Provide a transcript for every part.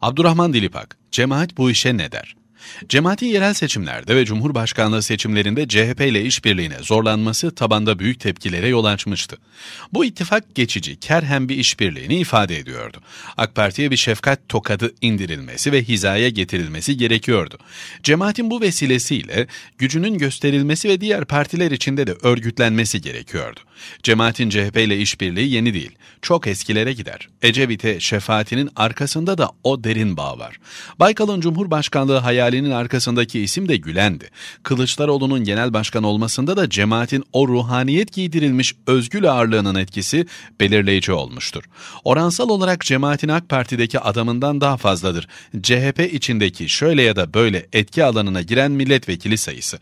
Abdurrahman Dilipak, cemaat bu işe ne der? Cemaatin yerel seçimlerde ve Cumhurbaşkanlığı seçimlerinde CHP ile işbirliğine zorlanması tabanda büyük tepkilere yol açmıştı. Bu ittifak geçici kerhem bir işbirliğini ifade ediyordu. AK Parti'ye bir şefkat tokadı indirilmesi ve hizaya getirilmesi gerekiyordu. Cemaatin bu vesilesiyle gücünün gösterilmesi ve diğer partiler içinde de örgütlenmesi gerekiyordu. Cemaatin CHP ile işbirliği yeni değil, çok eskilere gider. Ecevit'e şefaatinin arkasında da o derin bağ var. Baykal'ın Cumhurbaşkanlığı hayali ihlalinin arkasındaki isim de Gülen'di. Kılıçdaroğlu'nun genel başkan olmasında da cemaatin o ruhaniyet giydirilmiş özgül ağırlığının etkisi belirleyici olmuştur. Oransal olarak cemaatin AK Parti'deki adamından daha fazladır. CHP içindeki şöyle ya da böyle etki alanına giren milletvekili sayısı.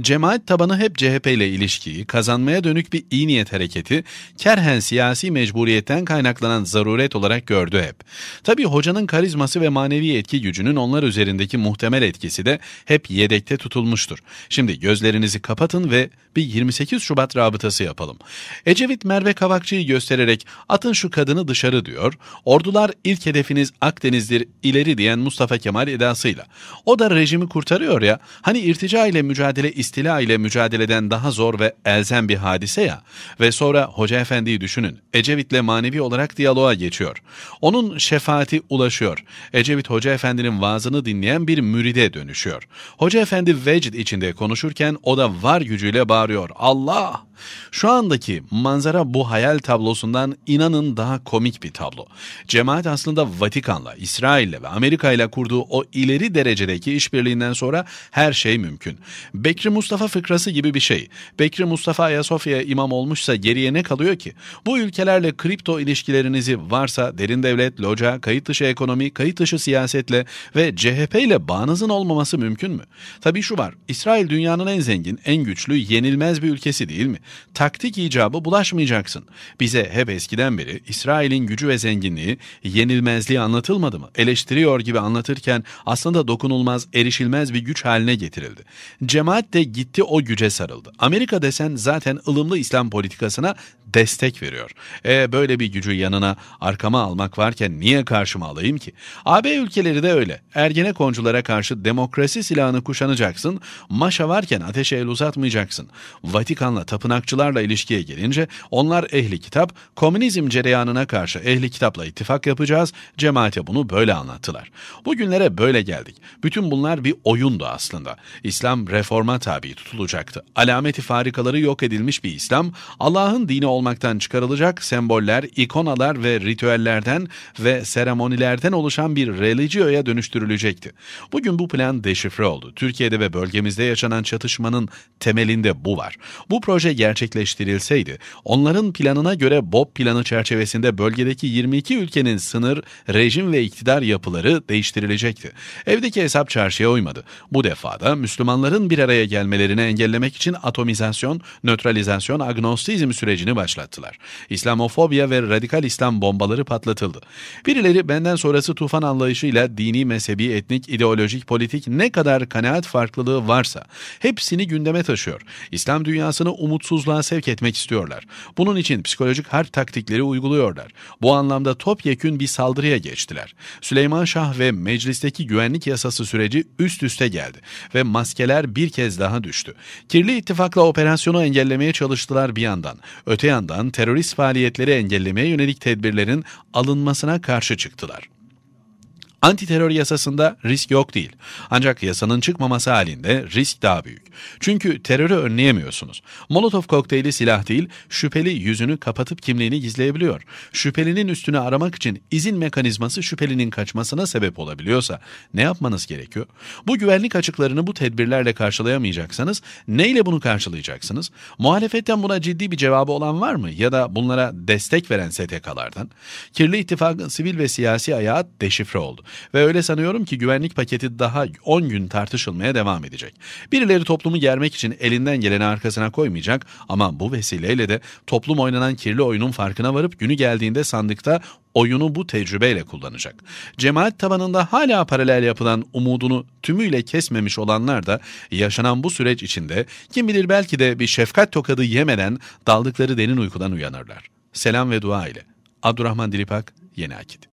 Cemaat tabanı hep CHP ile ilişkiyi, kazanmaya dönük bir iyi niyet hareketi, kerhen siyasi mecburiyetten kaynaklanan zaruret olarak gördü hep. Tabi hocanın karizması ve manevi etki gücünün onlar üzerindeki muhtemel etkisi de hep yedekte tutulmuştur. Şimdi gözlerinizi kapatın ve bir 28 Şubat rabıtası yapalım. Ecevit Merve Kavakçı'yı göstererek atın şu kadını dışarı diyor. Ordular ilk hedefiniz Akdeniz'dir ileri diyen Mustafa Kemal edasıyla. O da rejimi kurtarıyor ya. Hani irtica ile mücadele istila ile mücadeleden daha zor ve elzem bir hadise ya. Ve sonra Hoca Efendi'yi düşünün. Ecevit'le manevi olarak diyaloğa geçiyor. Onun şefaati ulaşıyor. Ecevit Hoca Efendi'nin vaazını dinleyen bir müride tehdide dönüşüyor. Hoca Efendi vecd içinde konuşurken o da var gücüyle bağırıyor. Allah! Şu andaki manzara bu hayal tablosundan inanın daha komik bir tablo. Cemaat aslında Vatikan'la, İsrail'le ve Amerika'yla kurduğu o ileri derecedeki işbirliğinden sonra her şey mümkün. Bekri Mustafa fıkrası gibi bir şey. Bekri Mustafa Ayasofya'ya imam olmuşsa geriye ne kalıyor ki? Bu ülkelerle kripto ilişkilerinizi varsa derin devlet, loca, kayıt dışı ekonomi, kayıt dışı siyasetle ve CHP ile bağınızın olmaması mümkün mü? Tabii şu var. İsrail dünyanın en zengin, en güçlü, yenilmez bir ülkesi değil mi? Taktik icabı bulaşmayacaksın. Bize hep eskiden beri İsrail'in gücü ve zenginliği, yenilmezliği anlatılmadı mı? Eleştiriyor gibi anlatırken aslında dokunulmaz, erişilmez bir güç haline getirildi. Cemaat de gitti o güce sarıldı. Amerika desen zaten ılımlı İslam politikasına destek veriyor. E böyle bir gücü yanına arkama almak varken niye karşıma alayım ki? AB ülkeleri de öyle. Ergenekonculara karşı demokrasi silahını kuşanacaksın, maşa varken ateşe el uzatmayacaksın. Vatikan'la tapınakçılarla ilişkiye gelince onlar ehli kitap, komünizm cereyanına karşı ehli kitapla ittifak yapacağız, cemaate bunu böyle anlattılar. Bugünlere böyle geldik. Bütün bunlar bir oyundu aslında. İslam reforma tabi tutulacaktı. Alameti farikaları yok edilmiş bir İslam, Allah'ın dini olmalı olmaktan çıkarılacak, semboller, ikonalar ve ritüellerden ve seremonilerden oluşan bir religioya dönüştürülecekti. Bugün bu plan deşifre oldu. Türkiye'de ve bölgemizde yaşanan çatışmanın temelinde bu var. Bu proje gerçekleştirilseydi, onların planına göre BOP planı çerçevesinde bölgedeki 22 ülkenin sınır, rejim ve iktidar yapıları değiştirilecekti. Evdeki hesap çarşıya uymadı. Bu defada Müslümanların bir araya gelmelerini engellemek için atomizasyon, nötralizasyon, agnostizm sürecini başlattı başlattılar. İslamofobiya ve radikal İslam bombaları patlatıldı. Birileri benden sonrası tufan anlayışıyla dini, mezhebi, etnik, ideolojik, politik ne kadar kanaat farklılığı varsa hepsini gündeme taşıyor. İslam dünyasını umutsuzluğa sevk etmek istiyorlar. Bunun için psikolojik harp taktikleri uyguluyorlar. Bu anlamda topyekün bir saldırıya geçtiler. Süleyman Şah ve meclisteki güvenlik yasası süreci üst üste geldi ve maskeler bir kez daha düştü. Kirli ittifakla operasyonu engellemeye çalıştılar bir yandan. Öte yandan yandan terörist faaliyetleri engellemeye yönelik tedbirlerin alınmasına karşı çıktılar. Antiterör yasasında risk yok değil. Ancak yasanın çıkmaması halinde risk daha büyük. Çünkü terörü önleyemiyorsunuz. Molotov kokteyli silah değil, şüpheli yüzünü kapatıp kimliğini gizleyebiliyor. Şüphelinin üstünü aramak için izin mekanizması şüphelinin kaçmasına sebep olabiliyorsa ne yapmanız gerekiyor? Bu güvenlik açıklarını bu tedbirlerle karşılayamayacaksanız neyle bunu karşılayacaksınız? Muhalefetten buna ciddi bir cevabı olan var mı? Ya da bunlara destek veren STK'lardan? Kirli ittifakın sivil ve siyasi ayağı deşifre oldu. Ve öyle sanıyorum ki güvenlik paketi daha 10 gün tartışılmaya devam edecek. Birileri toplumu germek için elinden geleni arkasına koymayacak ama bu vesileyle de toplum oynanan kirli oyunun farkına varıp günü geldiğinde sandıkta oyunu bu tecrübeyle kullanacak. Cemaat tabanında hala paralel yapılan umudunu tümüyle kesmemiş olanlar da yaşanan bu süreç içinde kim bilir belki de bir şefkat tokadı yemeden daldıkları derin uykudan uyanırlar. Selam ve dua ile. Abdurrahman Dilipak, Yeni Akit.